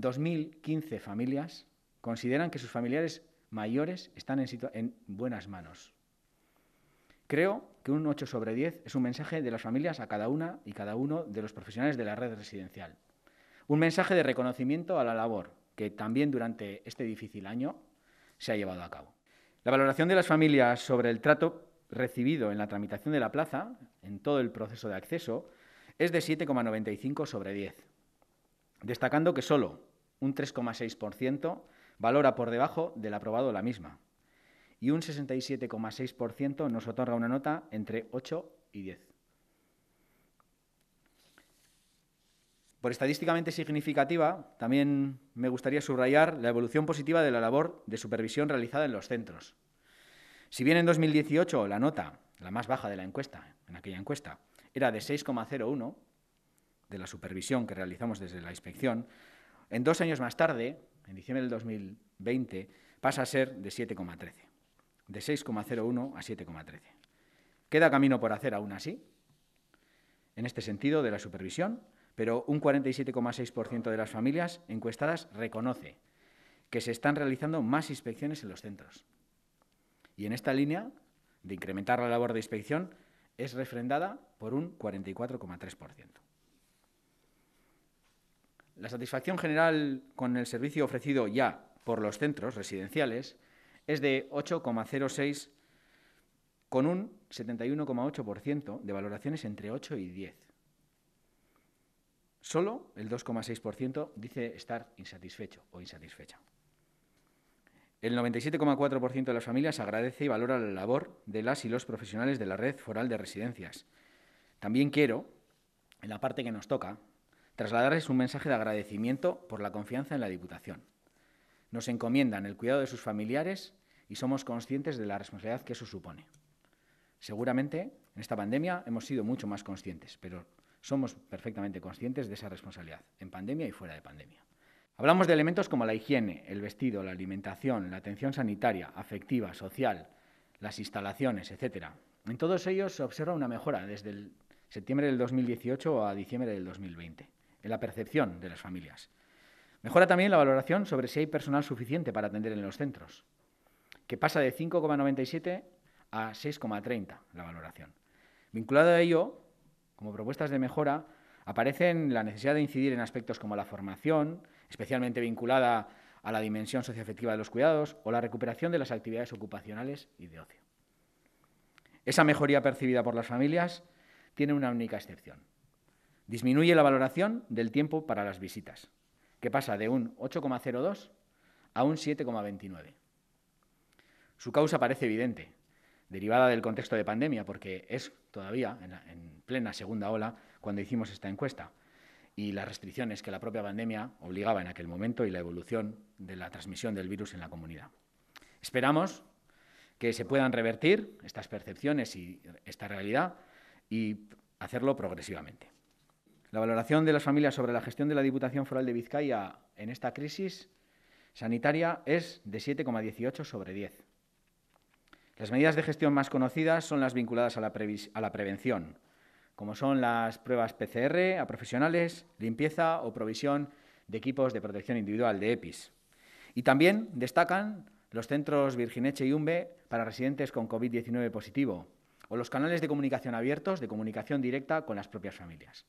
2.015 familias consideran que sus familiares mayores están en, buenas manos. Creo que un 8 sobre 10 es un mensaje de las familias a cada una y cada uno de los profesionales de la red residencial. Un mensaje de reconocimiento a la labor que también durante este difícil año se ha llevado a cabo. La valoración de las familias sobre el trato recibido en la tramitación de la plaza, en todo el proceso de acceso, es de 7,95 sobre 10, destacando que solo un 3,6%, valora por debajo del aprobado la misma. Y un 67,6% nos otorga una nota entre 8 y 10. Por estadísticamente significativa, también me gustaría subrayar la evolución positiva de la labor de supervisión realizada en los centros. Si bien en 2018 la nota, la más baja de la encuesta, en aquella encuesta, era de 6,01 de la supervisión que realizamos desde la inspección, en dos años más tarde, en diciembre del 2020, pasa a ser de 7,13, de 6,01 a 7,13. Queda camino por hacer aún así, en este sentido de la supervisión, pero un 47,6% de las familias encuestadas reconoce que se están realizando más inspecciones en los centros. Y en esta línea de incrementar la labor de inspección es refrendada por un 44,3%. La satisfacción general con el servicio ofrecido ya por los centros residenciales es de 8,06 con un 71,8% de valoraciones entre 8 y 10. Solo el 2,6% dice estar insatisfecho o insatisfecha. El 97,4% de las familias agradece y valora la labor de las y los profesionales de la red foral de residencias. También quiero, en la parte que nos toca, trasladarles un mensaje de agradecimiento por la confianza en la Diputación. Nos encomiendan el cuidado de sus familiares y somos conscientes de la responsabilidad que eso supone. Seguramente en esta pandemia hemos sido mucho más conscientes, pero somos perfectamente conscientes de esa responsabilidad, en pandemia y fuera de pandemia. Hablamos de elementos como la higiene, el vestido, la alimentación, la atención sanitaria, afectiva, social, las instalaciones, etc. En todos ellos se observa una mejora desde septiembre del 2018 a diciembre del 2020 en la percepción de las familias. Mejora también la valoración sobre si hay personal suficiente para atender en los centros, que pasa de 5,97 a 6,30 la valoración. Vinculado a ello, como propuestas de mejora, aparecen la necesidad de incidir en aspectos como la formación, especialmente vinculada a la dimensión socioafectiva de los cuidados, o la recuperación de las actividades ocupacionales y de ocio. Esa mejoría percibida por las familias tiene una única excepción, Disminuye la valoración del tiempo para las visitas, que pasa de un 8,02 a un 7,29. Su causa parece evidente, derivada del contexto de pandemia, porque es todavía en, en, plena segunda ola cuando hicimos esta encuesta y las restricciones que la propia pandemia obligaba en aquel momento y la evolución de la transmisión del virus en la comunidad. Esperamos que se puedan revertir estas percepciones y esta realidad y hacerlo progresivamente. La valoración de las familias sobre la gestión de la Diputación Foral de Vizcaya en esta crisis sanitaria es de 7,18 sobre 10. Las medidas de gestión más conocidas son las vinculadas a la, prevención, como son las pruebas PCR a profesionales, limpieza o provisión de equipos de protección individual, de EPIs. Y también destacan los centros Virgineche y Umbe para residentes con COVID-19 positivo o los canales de comunicación abiertos de comunicación directa con las propias familias.